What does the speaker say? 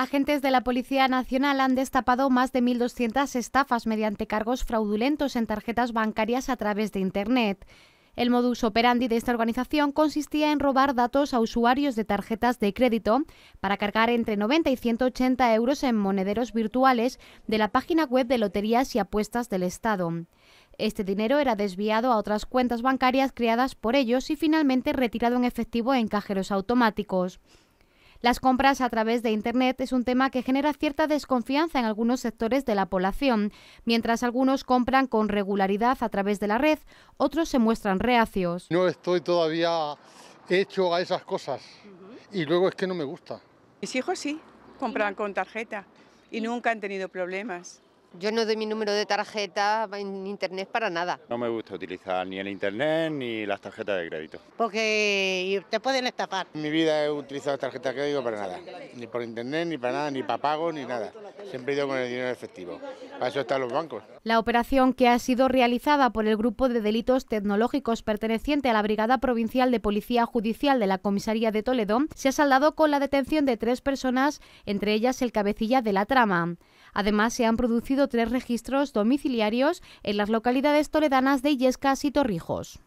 Agentes de la Policía Nacional han destapado más de 1.200 estafas mediante cargos fraudulentos en tarjetas bancarias a través de Internet. El modus operandi de esta organización consistía en robar datos a usuarios de tarjetas de crédito para cargar entre 90 y 180 euros en monederos virtuales de la página web de Loterías y Apuestas del Estado. Este dinero era desviado a otras cuentas bancarias creadas por ellos y finalmente retirado en efectivo en cajeros automáticos. Las compras a través de Internet es un tema que genera cierta desconfianza en algunos sectores de la población. Mientras algunos compran con regularidad a través de la red, otros se muestran reacios. No estoy todavía hecho a esas cosas y luego es que no me gusta. Mis hijos sí, compran con tarjeta y nunca han tenido problemas. Yo no doy mi número de tarjeta en internet para nada. No me gusta utilizar ni el internet ni las tarjetas de crédito. Porque te pueden estafar. En mi vida he utilizado tarjetas de crédito para nada. Ni por internet, ni para nada, ni para pago, ni nada. Siempre he ido con el dinero efectivo. Para eso están los bancos. La operación que ha sido realizada por el Grupo de Delitos Tecnológicos perteneciente a la Brigada Provincial de Policía Judicial de la Comisaría de Toledo se ha saldado con la detención de tres personas, entre ellas el cabecilla de la trama. Además, se han producido tres registros domiciliarios en las localidades toledanas de Illescas y Torrijos.